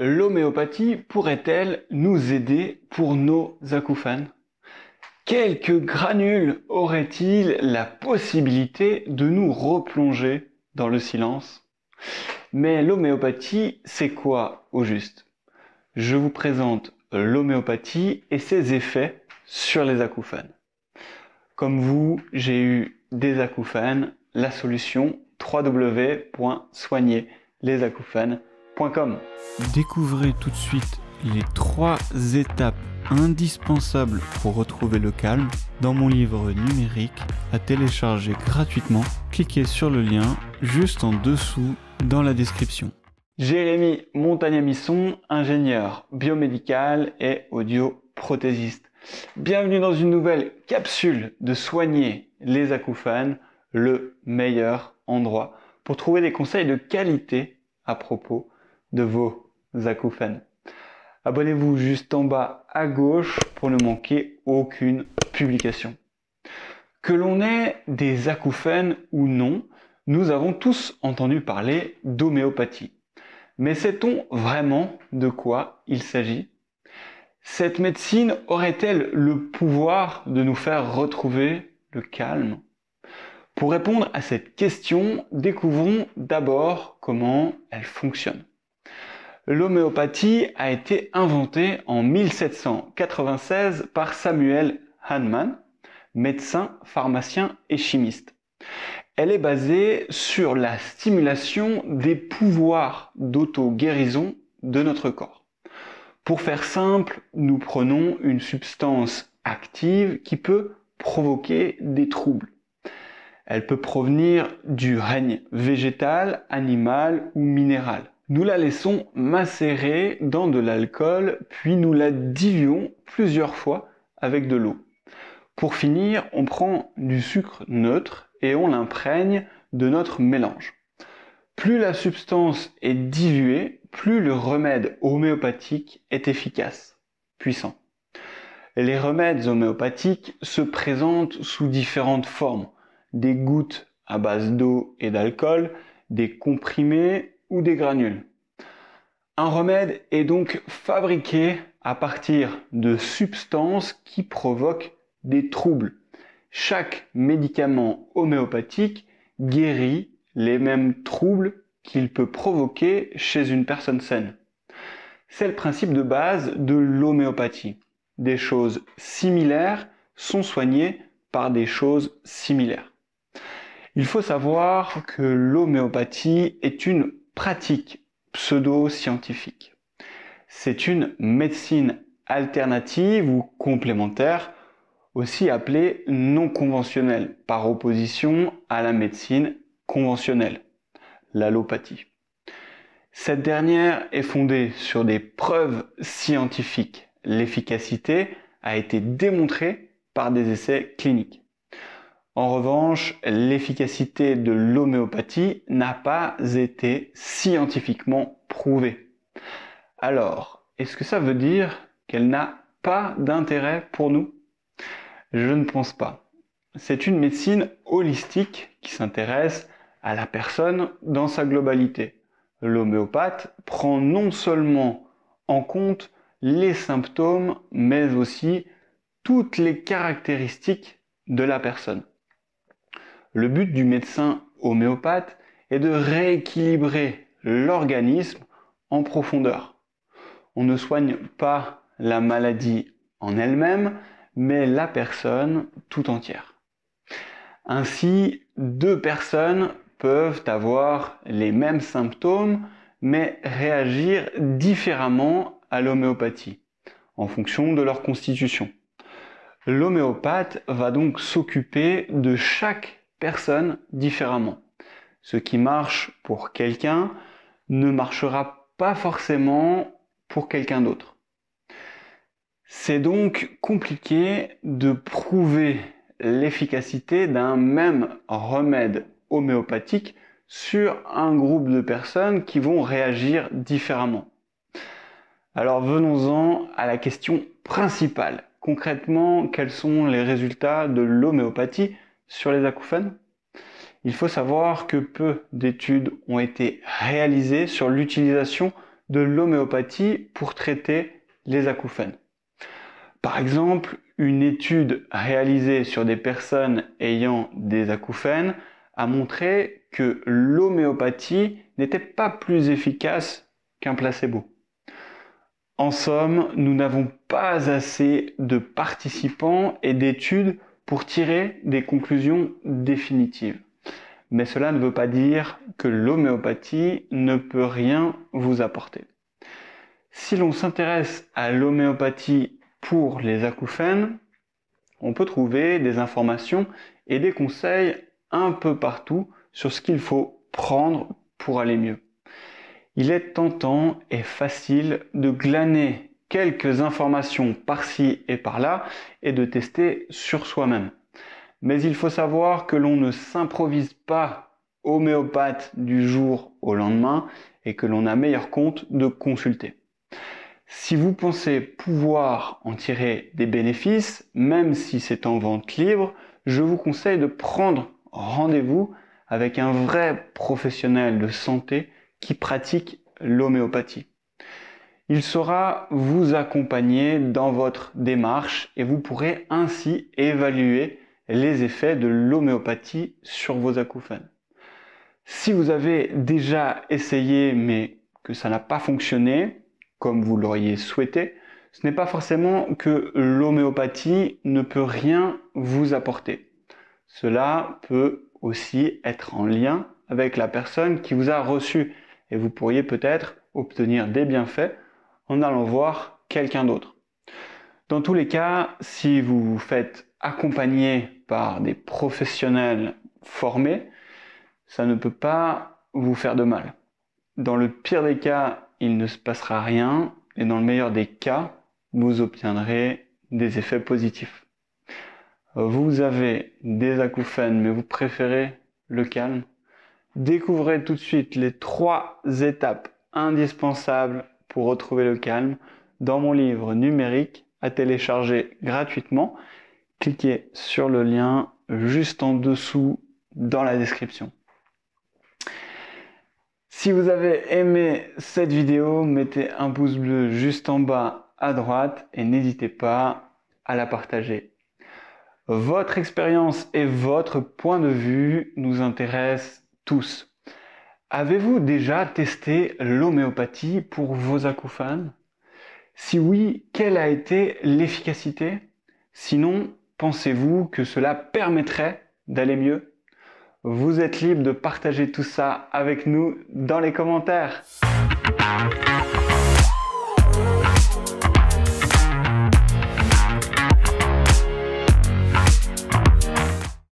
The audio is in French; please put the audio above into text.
l'homéopathie pourrait-elle nous aider pour nos acouphènes Quelques granules auraient-ils la possibilité de nous replonger dans le silence Mais l'homéopathie, c'est quoi au juste Je vous présente l'homéopathie et ses effets sur les acouphènes. Comme vous, j'ai eu des acouphènes, la solution les www.soignerlesacouphènes.com Découvrez tout de suite les trois étapes indispensables pour retrouver le calme dans mon livre numérique à télécharger gratuitement. Cliquez sur le lien juste en dessous dans la description. Jérémy Montagnamisson, ingénieur biomédical et audioprothésiste. Bienvenue dans une nouvelle capsule de soigner les acouphènes, le meilleur endroit pour trouver des conseils de qualité à propos de vos acouphènes. Abonnez-vous juste en bas à gauche pour ne manquer aucune publication. Que l'on ait des acouphènes ou non, nous avons tous entendu parler d'homéopathie. Mais sait-on vraiment de quoi il s'agit Cette médecine aurait-elle le pouvoir de nous faire retrouver le calme Pour répondre à cette question, découvrons d'abord comment elle fonctionne. L'homéopathie a été inventée en 1796 par Samuel Hahnemann, médecin, pharmacien et chimiste. Elle est basée sur la stimulation des pouvoirs d'auto-guérison de notre corps. Pour faire simple, nous prenons une substance active qui peut provoquer des troubles. Elle peut provenir du règne végétal, animal ou minéral. Nous la laissons macérer dans de l'alcool, puis nous la diluons plusieurs fois avec de l'eau. Pour finir, on prend du sucre neutre et on l'imprègne de notre mélange. Plus la substance est diluée, plus le remède homéopathique est efficace, puissant. Les remèdes homéopathiques se présentent sous différentes formes. Des gouttes à base d'eau et d'alcool, des comprimés, ou des granules. Un remède est donc fabriqué à partir de substances qui provoquent des troubles. Chaque médicament homéopathique guérit les mêmes troubles qu'il peut provoquer chez une personne saine. C'est le principe de base de l'homéopathie. Des choses similaires sont soignées par des choses similaires. Il faut savoir que l'homéopathie est une pratique pseudo-scientifique. C'est une médecine alternative ou complémentaire, aussi appelée non conventionnelle, par opposition à la médecine conventionnelle, l'allopathie. Cette dernière est fondée sur des preuves scientifiques. L'efficacité a été démontrée par des essais cliniques. En revanche, l'efficacité de l'homéopathie n'a pas été scientifiquement prouvée. Alors, est-ce que ça veut dire qu'elle n'a pas d'intérêt pour nous Je ne pense pas. C'est une médecine holistique qui s'intéresse à la personne dans sa globalité. L'homéopathe prend non seulement en compte les symptômes, mais aussi toutes les caractéristiques de la personne. Le but du médecin homéopathe est de rééquilibrer l'organisme en profondeur. On ne soigne pas la maladie en elle-même, mais la personne tout entière. Ainsi, deux personnes peuvent avoir les mêmes symptômes, mais réagir différemment à l'homéopathie, en fonction de leur constitution. L'homéopathe va donc s'occuper de chaque Personne différemment. Ce qui marche pour quelqu'un ne marchera pas forcément pour quelqu'un d'autre. C'est donc compliqué de prouver l'efficacité d'un même remède homéopathique sur un groupe de personnes qui vont réagir différemment. Alors venons-en à la question principale. Concrètement, quels sont les résultats de l'homéopathie sur les acouphènes, il faut savoir que peu d'études ont été réalisées sur l'utilisation de l'homéopathie pour traiter les acouphènes. Par exemple, une étude réalisée sur des personnes ayant des acouphènes a montré que l'homéopathie n'était pas plus efficace qu'un placebo. En somme, nous n'avons pas assez de participants et d'études pour tirer des conclusions définitives. Mais cela ne veut pas dire que l'homéopathie ne peut rien vous apporter. Si l'on s'intéresse à l'homéopathie pour les acouphènes, on peut trouver des informations et des conseils un peu partout sur ce qu'il faut prendre pour aller mieux. Il est tentant et facile de glaner quelques informations par-ci et par-là et de tester sur soi-même. Mais il faut savoir que l'on ne s'improvise pas homéopathe du jour au lendemain et que l'on a meilleur compte de consulter. Si vous pensez pouvoir en tirer des bénéfices, même si c'est en vente libre, je vous conseille de prendre rendez-vous avec un vrai professionnel de santé qui pratique l'homéopathie. Il saura vous accompagner dans votre démarche et vous pourrez ainsi évaluer les effets de l'homéopathie sur vos acouphènes. Si vous avez déjà essayé mais que ça n'a pas fonctionné comme vous l'auriez souhaité, ce n'est pas forcément que l'homéopathie ne peut rien vous apporter. Cela peut aussi être en lien avec la personne qui vous a reçu et vous pourriez peut-être obtenir des bienfaits en allant voir quelqu'un d'autre. Dans tous les cas, si vous vous faites accompagner par des professionnels formés, ça ne peut pas vous faire de mal. Dans le pire des cas, il ne se passera rien et dans le meilleur des cas, vous obtiendrez des effets positifs. Vous avez des acouphènes mais vous préférez le calme. Découvrez tout de suite les trois étapes indispensables pour retrouver le calme dans mon livre numérique à télécharger gratuitement. Cliquez sur le lien juste en dessous dans la description. Si vous avez aimé cette vidéo, mettez un pouce bleu juste en bas à droite et n'hésitez pas à la partager. Votre expérience et votre point de vue nous intéressent tous. Avez-vous déjà testé l'homéopathie pour vos acouphènes Si oui, quelle a été l'efficacité Sinon, pensez-vous que cela permettrait d'aller mieux Vous êtes libre de partager tout ça avec nous dans les commentaires.